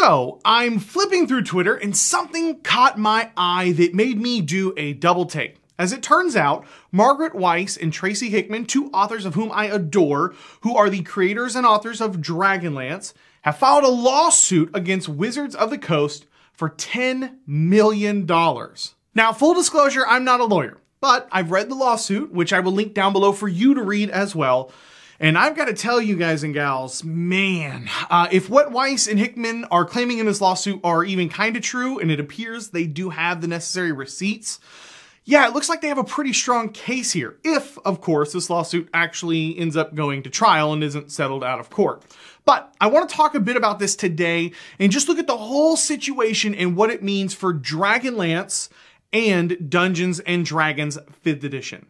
So I'm flipping through Twitter and something caught my eye that made me do a double take. As it turns out, Margaret Weiss and Tracy Hickman, two authors of whom I adore, who are the creators and authors of Dragonlance, have filed a lawsuit against Wizards of the Coast for $10 million. Now, full disclosure, I'm not a lawyer, but I've read the lawsuit, which I will link down below for you to read as well. And I've got to tell you guys and gals, man, uh, if what Weiss and Hickman are claiming in this lawsuit are even kind of true, and it appears they do have the necessary receipts, yeah, it looks like they have a pretty strong case here, if, of course, this lawsuit actually ends up going to trial and isn't settled out of court. But I want to talk a bit about this today and just look at the whole situation and what it means for Dragonlance and Dungeons and Dragons 5th edition.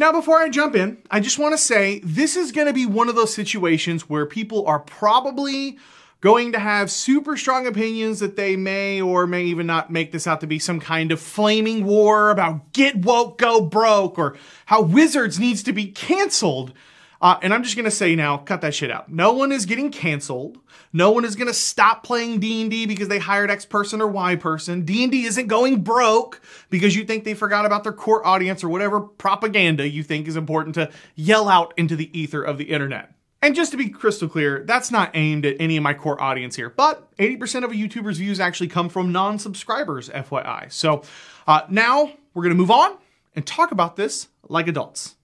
Now, before I jump in, I just wanna say this is gonna be one of those situations where people are probably going to have super strong opinions that they may or may even not make this out to be some kind of flaming war about get woke, go broke, or how Wizards needs to be canceled. Uh, and I'm just gonna say now, cut that shit out. No one is getting canceled. No one is gonna stop playing D&D because they hired X person or Y person. D&D isn't going broke because you think they forgot about their core audience or whatever propaganda you think is important to yell out into the ether of the internet. And just to be crystal clear, that's not aimed at any of my core audience here, but 80% of a YouTuber's views actually come from non-subscribers, FYI. So uh, now we're gonna move on and talk about this like adults.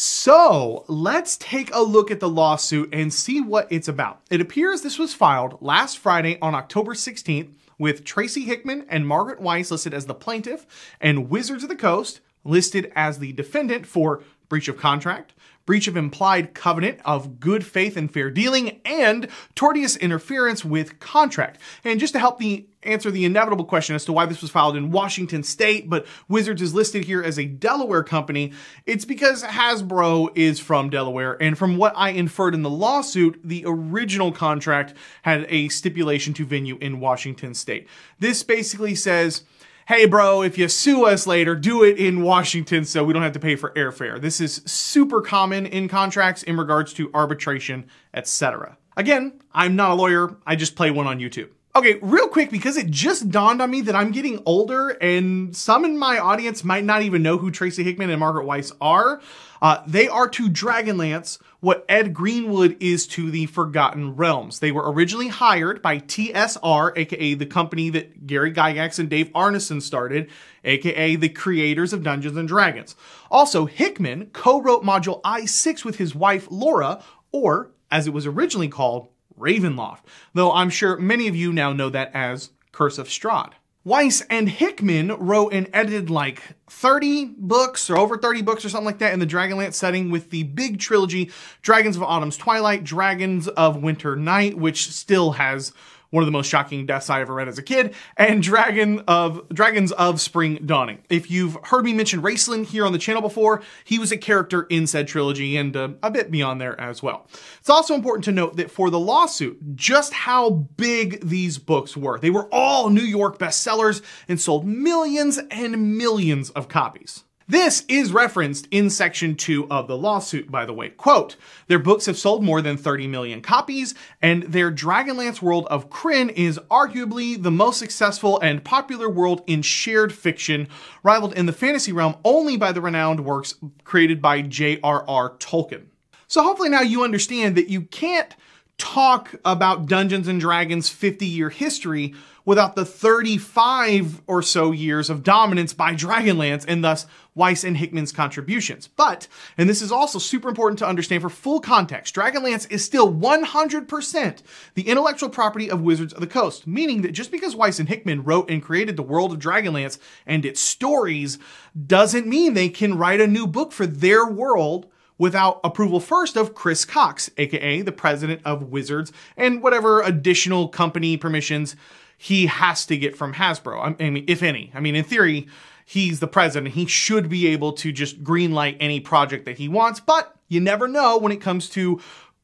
So let's take a look at the lawsuit and see what it's about. It appears this was filed last Friday on October 16th with Tracy Hickman and Margaret Weiss listed as the plaintiff and Wizards of the Coast listed as the defendant for breach of contract, breach of implied covenant of good faith and fair dealing, and tortious interference with contract. And just to help the answer the inevitable question as to why this was filed in Washington state, but Wizards is listed here as a Delaware company, it's because Hasbro is from Delaware. And from what I inferred in the lawsuit, the original contract had a stipulation to venue in Washington state. This basically says, hey bro, if you sue us later, do it in Washington so we don't have to pay for airfare. This is super common in contracts in regards to arbitration, etc. Again, I'm not a lawyer, I just play one on YouTube. Okay, real quick, because it just dawned on me that I'm getting older and some in my audience might not even know who Tracy Hickman and Margaret Weiss are. Uh, they are to Dragonlance what Ed Greenwood is to the Forgotten Realms. They were originally hired by TSR, aka the company that Gary Gygax and Dave Arneson started, aka the creators of Dungeons and Dragons. Also, Hickman co wrote Module I 6 with his wife Laura, or as it was originally called, Ravenloft, though I'm sure many of you now know that as Curse of Strahd. Weiss and Hickman wrote and edited like 30 books or over 30 books or something like that in the Dragonlance setting with the big trilogy Dragons of Autumn's Twilight, Dragons of Winter Night, which still has one of the most shocking deaths I ever read as a kid, and Dragon of Dragons of Spring Dawning. If you've heard me mention Raceland here on the channel before, he was a character in said trilogy and uh, a bit beyond there as well. It's also important to note that for the lawsuit, just how big these books were. They were all New York bestsellers and sold millions and millions of copies. This is referenced in section two of the lawsuit, by the way. Quote, their books have sold more than 30 million copies, and their Dragonlance world of Kryn is arguably the most successful and popular world in shared fiction, rivaled in the fantasy realm only by the renowned works created by J.R.R. Tolkien. So hopefully now you understand that you can't talk about Dungeons and Dragons 50 year history without the 35 or so years of dominance by Dragonlance and thus Weiss and Hickman's contributions. But, and this is also super important to understand for full context, Dragonlance is still 100% the intellectual property of Wizards of the Coast, meaning that just because Weiss and Hickman wrote and created the world of Dragonlance and its stories doesn't mean they can write a new book for their world without approval first of Chris Cox, aka the president of Wizards, and whatever additional company permissions he has to get from Hasbro. I mean, if any. I mean, in theory, he's the president. He should be able to just greenlight any project that he wants, but you never know when it comes to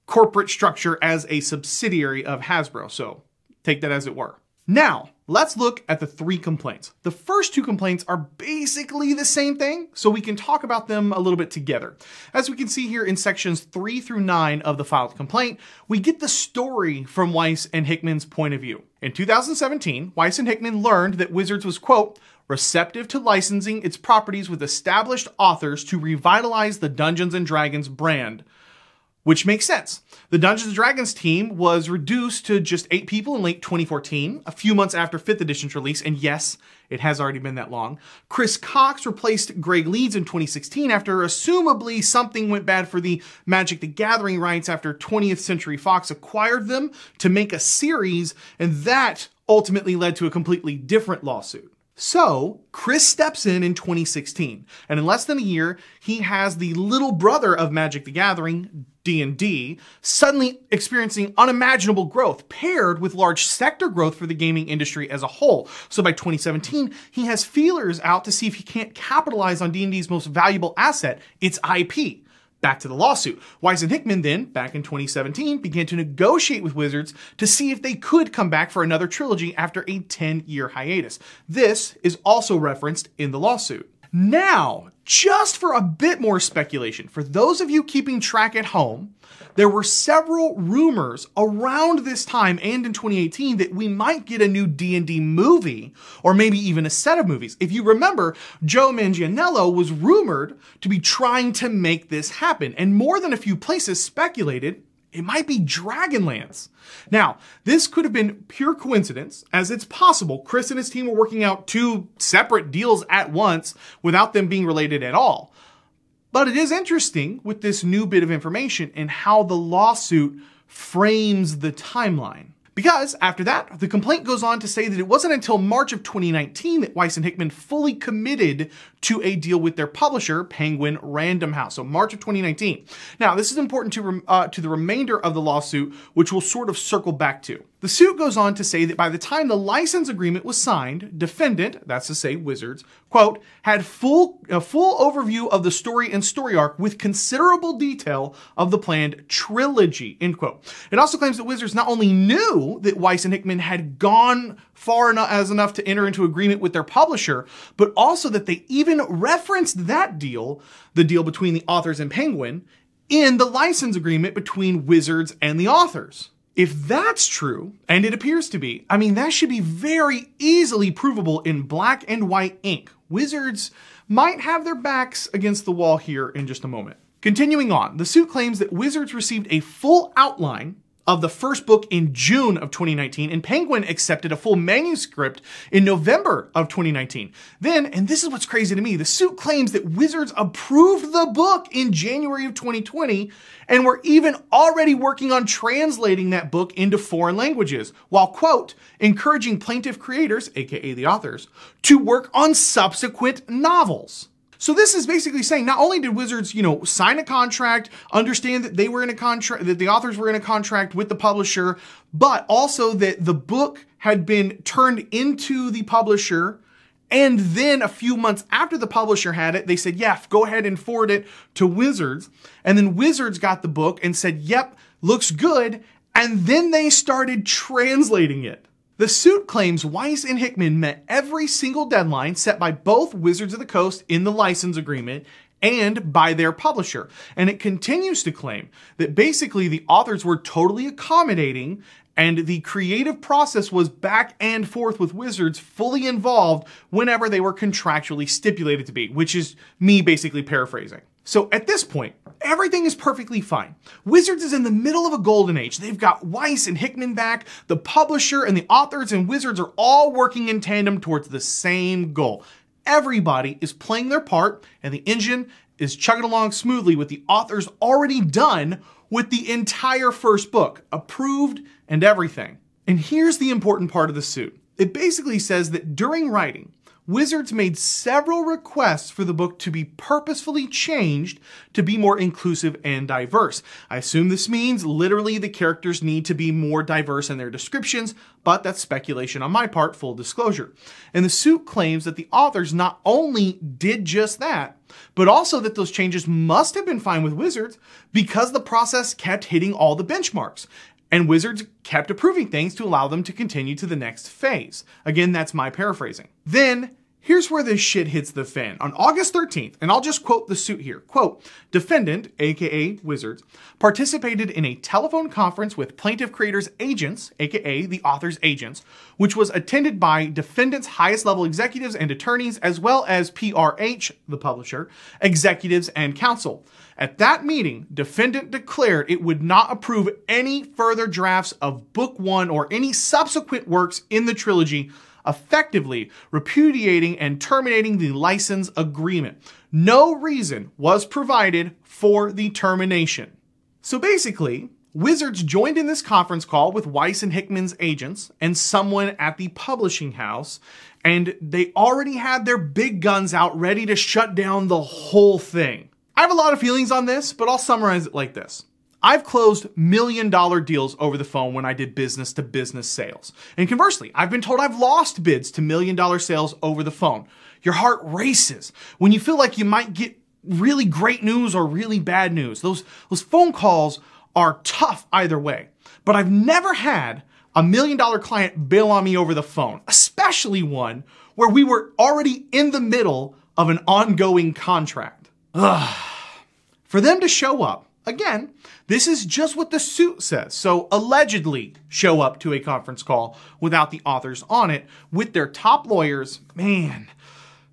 corporate structure as a subsidiary of Hasbro. So take that as it were. Now, Let's look at the three complaints. The first two complaints are basically the same thing, so we can talk about them a little bit together. As we can see here in sections three through nine of the filed complaint, we get the story from Weiss and Hickman's point of view. In 2017, Weiss and Hickman learned that Wizards was, quote, receptive to licensing its properties with established authors to revitalize the Dungeons and Dragons brand, which makes sense. The Dungeons & Dragons team was reduced to just eight people in late 2014, a few months after 5th edition's release, and yes, it has already been that long. Chris Cox replaced Greg Leeds in 2016 after assumably something went bad for the Magic the Gathering rights after 20th Century Fox acquired them to make a series, and that ultimately led to a completely different lawsuit. So, Chris steps in in 2016, and in less than a year, he has the little brother of Magic the Gathering, D&D, suddenly experiencing unimaginable growth paired with large sector growth for the gaming industry as a whole. So by 2017, he has feelers out to see if he can't capitalize on D&D's most valuable asset, its IP. Back to the lawsuit. Wise and Hickman then, back in 2017, began to negotiate with Wizards to see if they could come back for another trilogy after a 10 year hiatus. This is also referenced in the lawsuit. Now, just for a bit more speculation, for those of you keeping track at home, there were several rumors around this time and in 2018 that we might get a new D&D movie or maybe even a set of movies. If you remember, Joe Manganiello was rumored to be trying to make this happen and more than a few places speculated it might be Dragonlance. Now, this could have been pure coincidence, as it's possible Chris and his team were working out two separate deals at once without them being related at all. But it is interesting with this new bit of information and how the lawsuit frames the timeline. Because after that, the complaint goes on to say that it wasn't until March of 2019 that Weiss and Hickman fully committed to a deal with their publisher, Penguin Random House. So March of 2019. Now, this is important to, uh, to the remainder of the lawsuit, which we'll sort of circle back to. The suit goes on to say that by the time the license agreement was signed, defendant, that's to say Wizards, quote, had full a full overview of the story and story arc with considerable detail of the planned trilogy, end quote. It also claims that Wizards not only knew that Weiss and Hickman had gone far enough as enough to enter into agreement with their publisher, but also that they even even referenced that deal, the deal between the authors and Penguin, in the license agreement between Wizards and the authors. If that's true, and it appears to be, I mean, that should be very easily provable in black and white ink. Wizards might have their backs against the wall here in just a moment. Continuing on, the suit claims that Wizards received a full outline of the first book in June of 2019, and Penguin accepted a full manuscript in November of 2019. Then, and this is what's crazy to me, the suit claims that Wizards approved the book in January of 2020 and were even already working on translating that book into foreign languages, while, quote, encouraging plaintiff creators, aka the authors, to work on subsequent novels. So this is basically saying not only did Wizards, you know, sign a contract, understand that they were in a contract, that the authors were in a contract with the publisher, but also that the book had been turned into the publisher. And then a few months after the publisher had it, they said, yeah, go ahead and forward it to Wizards. And then Wizards got the book and said, yep, looks good. And then they started translating it. The suit claims Weiss and Hickman met every single deadline set by both Wizards of the Coast in the license agreement and by their publisher. And it continues to claim that basically the authors were totally accommodating and the creative process was back and forth with Wizards fully involved whenever they were contractually stipulated to be, which is me basically paraphrasing. So at this point, everything is perfectly fine. Wizards is in the middle of a golden age. They've got Weiss and Hickman back, the publisher and the authors and Wizards are all working in tandem towards the same goal. Everybody is playing their part and the engine is chugging along smoothly with the authors already done with the entire first book, approved and everything. And here's the important part of the suit. It basically says that during writing, Wizards made several requests for the book to be purposefully changed to be more inclusive and diverse. I assume this means literally the characters need to be more diverse in their descriptions, but that's speculation on my part, full disclosure. And the suit claims that the authors not only did just that, but also that those changes must have been fine with Wizards because the process kept hitting all the benchmarks. And Wizards kept approving things to allow them to continue to the next phase. Again, that's my paraphrasing. Then, Here's where this shit hits the fan. On August 13th, and I'll just quote the suit here. Quote, defendant, aka Wizards, participated in a telephone conference with plaintiff creators' agents, aka the author's agents, which was attended by defendants' highest level executives and attorneys, as well as PRH, the publisher, executives and counsel. At that meeting, defendant declared it would not approve any further drafts of book one or any subsequent works in the trilogy effectively repudiating and terminating the license agreement. No reason was provided for the termination. So basically, Wizards joined in this conference call with Weiss and Hickman's agents and someone at the publishing house, and they already had their big guns out ready to shut down the whole thing. I have a lot of feelings on this, but I'll summarize it like this. I've closed million dollar deals over the phone when I did business to business sales. And conversely, I've been told I've lost bids to million dollar sales over the phone. Your heart races when you feel like you might get really great news or really bad news. Those, those phone calls are tough either way. But I've never had a million dollar client bail on me over the phone, especially one where we were already in the middle of an ongoing contract. Ugh. For them to show up Again, this is just what the suit says. So allegedly show up to a conference call without the authors on it with their top lawyers. Man,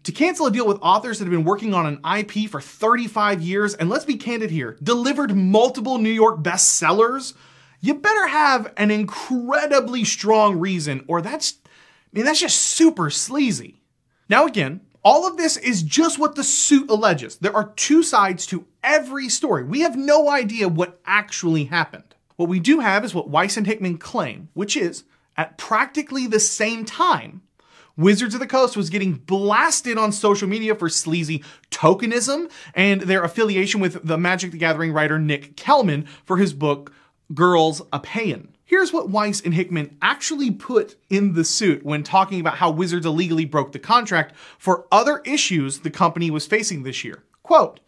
to cancel a deal with authors that have been working on an IP for 35 years, and let's be candid here, delivered multiple New York bestsellers, you better have an incredibly strong reason or that's, I mean, that's just super sleazy. Now again, all of this is just what the suit alleges. There are two sides to every story. We have no idea what actually happened. What we do have is what Weiss and Hickman claim, which is at practically the same time, Wizards of the Coast was getting blasted on social media for sleazy tokenism and their affiliation with the Magic the Gathering writer Nick Kelman for his book Girls a Payin. Here's what Weiss and Hickman actually put in the suit when talking about how Wizards illegally broke the contract for other issues the company was facing this year. Quote,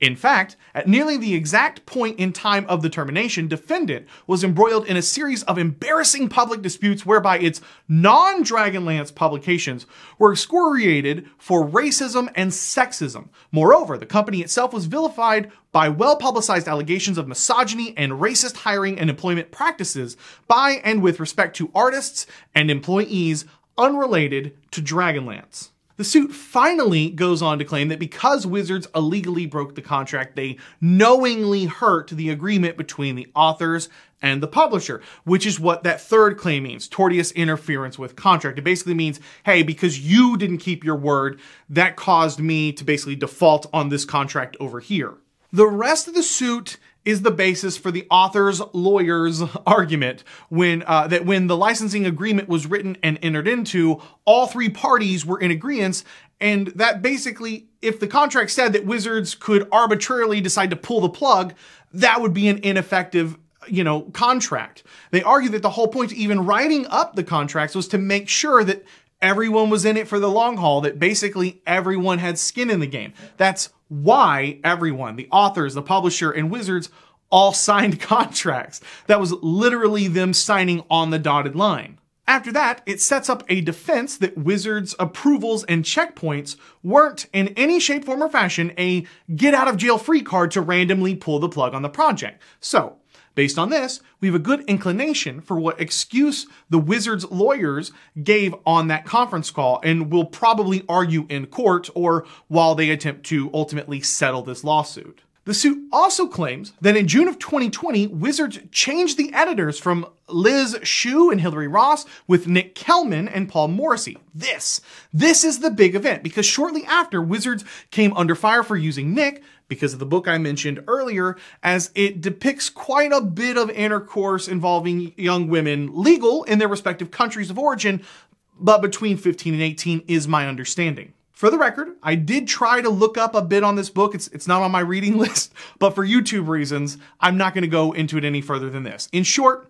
in fact, at nearly the exact point in time of the termination, defendant was embroiled in a series of embarrassing public disputes whereby its non-Dragonlance publications were excoriated for racism and sexism. Moreover, the company itself was vilified by well-publicized allegations of misogyny and racist hiring and employment practices by and with respect to artists and employees unrelated to Dragonlance. The suit finally goes on to claim that because Wizards illegally broke the contract, they knowingly hurt the agreement between the authors and the publisher, which is what that third claim means, tortious interference with contract. It basically means, hey, because you didn't keep your word, that caused me to basically default on this contract over here. The rest of the suit is the basis for the author's lawyer's argument when uh, that when the licensing agreement was written and entered into, all three parties were in agreement, and that basically, if the contract said that Wizards could arbitrarily decide to pull the plug, that would be an ineffective you know contract. They argue that the whole point of even writing up the contracts was to make sure that everyone was in it for the long haul, that basically everyone had skin in the game. That's why everyone, the authors, the publisher, and Wizards all signed contracts. That was literally them signing on the dotted line. After that, it sets up a defense that Wizards' approvals and checkpoints weren't in any shape, form, or fashion a get out of jail free card to randomly pull the plug on the project. So, Based on this, we have a good inclination for what excuse the wizard's lawyers gave on that conference call and will probably argue in court or while they attempt to ultimately settle this lawsuit. The suit also claims that in June of 2020, Wizards changed the editors from Liz Shu and Hillary Ross with Nick Kelman and Paul Morrissey. This, this is the big event because shortly after, Wizards came under fire for using Nick because of the book I mentioned earlier, as it depicts quite a bit of intercourse involving young women legal in their respective countries of origin, but between 15 and 18 is my understanding. For the record, I did try to look up a bit on this book. It's, it's not on my reading list, but for YouTube reasons, I'm not gonna go into it any further than this. In short,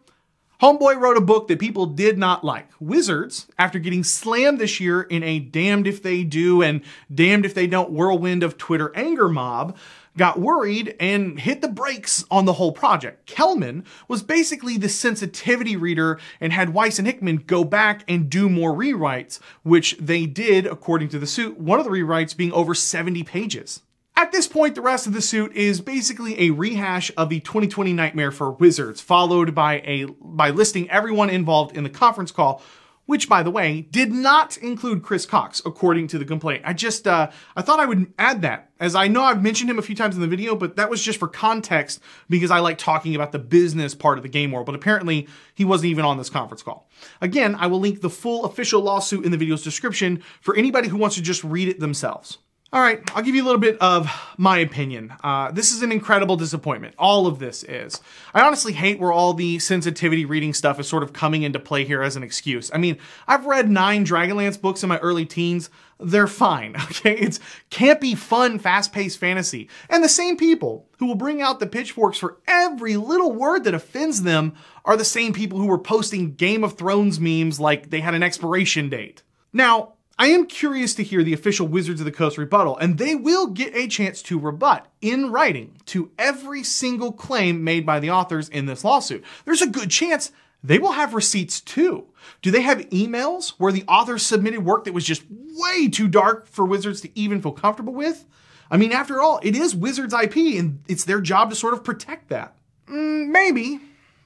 Homeboy wrote a book that people did not like. Wizards, after getting slammed this year in a damned if they do and damned if they don't whirlwind of Twitter anger mob, got worried and hit the brakes on the whole project. Kelman was basically the sensitivity reader and had Weiss and Hickman go back and do more rewrites, which they did according to the suit, one of the rewrites being over 70 pages. At this point, the rest of the suit is basically a rehash of the 2020 Nightmare for Wizards, followed by a by listing everyone involved in the conference call, which, by the way, did not include Chris Cox, according to the complaint. I just uh, I thought I would add that, as I know I've mentioned him a few times in the video, but that was just for context because I like talking about the business part of the game world. But apparently, he wasn't even on this conference call. Again, I will link the full official lawsuit in the video's description for anybody who wants to just read it themselves. All right, I'll give you a little bit of my opinion. Uh, this is an incredible disappointment. All of this is. I honestly hate where all the sensitivity reading stuff is sort of coming into play here as an excuse. I mean, I've read nine Dragonlance books in my early teens. They're fine, okay? It's campy, fun, fast-paced fantasy. And the same people who will bring out the pitchforks for every little word that offends them are the same people who were posting Game of Thrones memes like they had an expiration date. Now, I am curious to hear the official Wizards of the Coast rebuttal, and they will get a chance to rebut in writing to every single claim made by the authors in this lawsuit. There's a good chance they will have receipts too. Do they have emails where the authors submitted work that was just way too dark for Wizards to even feel comfortable with? I mean, after all, it is Wizards IP, and it's their job to sort of protect that. Mm, maybe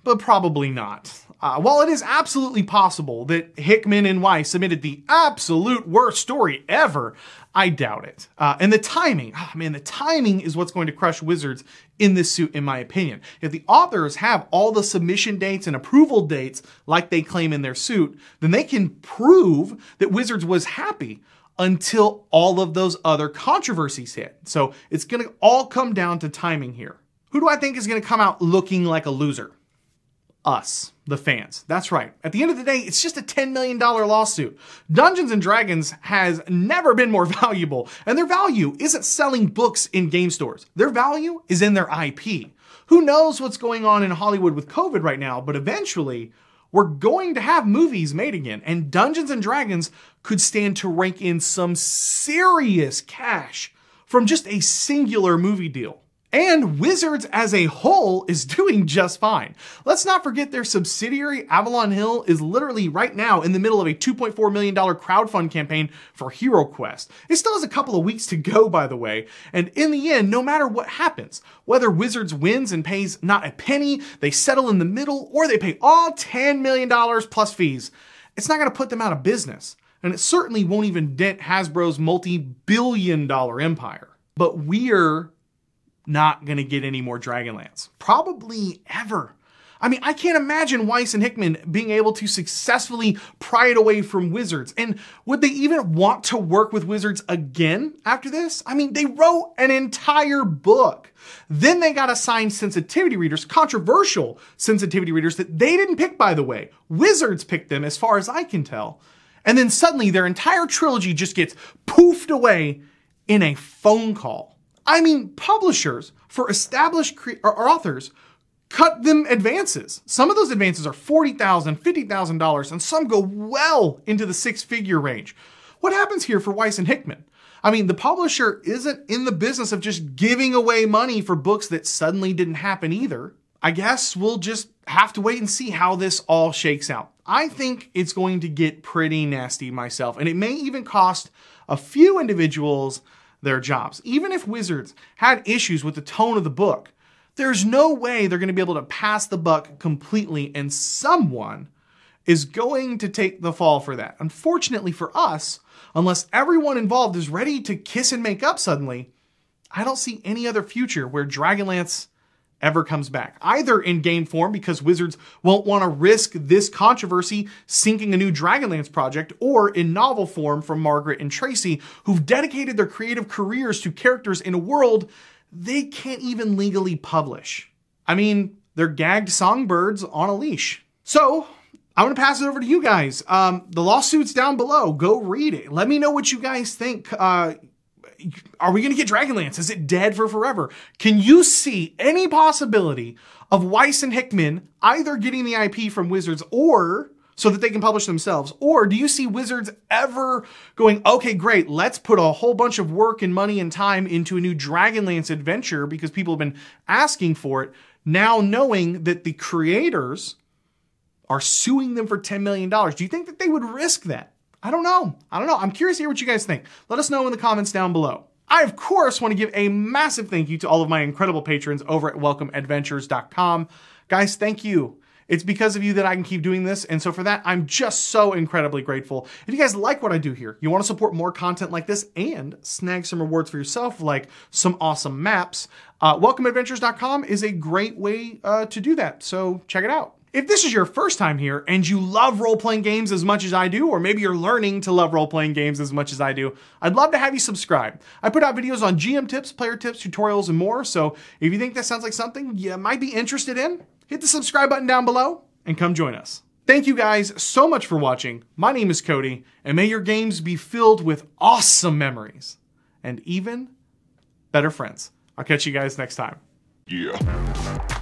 but probably not. Uh, while it is absolutely possible that Hickman and Weiss submitted the absolute worst story ever, I doubt it. Uh, and the timing, oh man, the timing is what's going to crush Wizards in this suit, in my opinion. If the authors have all the submission dates and approval dates like they claim in their suit, then they can prove that Wizards was happy until all of those other controversies hit. So it's going to all come down to timing here. Who do I think is going to come out looking like a loser? us, the fans. That's right. At the end of the day, it's just a $10 million lawsuit. Dungeons and Dragons has never been more valuable, and their value isn't selling books in game stores. Their value is in their IP. Who knows what's going on in Hollywood with COVID right now, but eventually, we're going to have movies made again, and Dungeons and Dragons could stand to rank in some serious cash from just a singular movie deal. And Wizards as a whole is doing just fine. Let's not forget their subsidiary Avalon Hill is literally right now in the middle of a $2.4 million crowdfund campaign for Hero Quest. It still has a couple of weeks to go, by the way. And in the end, no matter what happens, whether Wizards wins and pays not a penny, they settle in the middle, or they pay all $10 million plus fees, it's not gonna put them out of business. And it certainly won't even dent Hasbro's multi-billion dollar empire. But we're not going to get any more Dragonlance. Probably ever. I mean, I can't imagine Weiss and Hickman being able to successfully pry it away from Wizards. And would they even want to work with Wizards again after this? I mean, they wrote an entire book. Then they got assigned sensitivity readers, controversial sensitivity readers that they didn't pick, by the way. Wizards picked them, as far as I can tell. And then suddenly their entire trilogy just gets poofed away in a phone call. I mean, publishers for established cre- or authors cut them advances. Some of those advances are $40,000, $50,000, and some go well into the six figure range. What happens here for Weiss and Hickman? I mean, the publisher isn't in the business of just giving away money for books that suddenly didn't happen either. I guess we'll just have to wait and see how this all shakes out. I think it's going to get pretty nasty myself, and it may even cost a few individuals their jobs. Even if Wizards had issues with the tone of the book, there's no way they're going to be able to pass the buck completely, and someone is going to take the fall for that. Unfortunately for us, unless everyone involved is ready to kiss and make up suddenly, I don't see any other future where Dragonlance ever comes back, either in game form because Wizards won't want to risk this controversy sinking a new Dragonlance project, or in novel form from Margaret and Tracy, who've dedicated their creative careers to characters in a world they can't even legally publish. I mean, they're gagged songbirds on a leash. So, I'm gonna pass it over to you guys. Um, the lawsuit's down below. Go read it. Let me know what you guys think. Uh, are we going to get Dragonlance? Is it dead for forever? Can you see any possibility of Weiss and Hickman either getting the IP from Wizards or so that they can publish themselves? Or do you see Wizards ever going, okay, great, let's put a whole bunch of work and money and time into a new Dragonlance adventure because people have been asking for it, now knowing that the creators are suing them for $10 million? Do you think that they would risk that? I don't know. I don't know. I'm curious to hear what you guys think. Let us know in the comments down below. I, of course, want to give a massive thank you to all of my incredible patrons over at welcomeadventures.com. Guys, thank you. It's because of you that I can keep doing this. And so for that, I'm just so incredibly grateful. If you guys like what I do here, you want to support more content like this and snag some rewards for yourself, like some awesome maps, uh, welcomeadventures.com is a great way uh, to do that. So check it out. If this is your first time here and you love role-playing games as much as I do, or maybe you're learning to love role-playing games as much as I do, I'd love to have you subscribe. I put out videos on GM tips, player tips, tutorials, and more, so if you think that sounds like something you might be interested in, hit the subscribe button down below and come join us. Thank you guys so much for watching. My name is Cody, and may your games be filled with awesome memories and even better friends. I'll catch you guys next time. Yeah.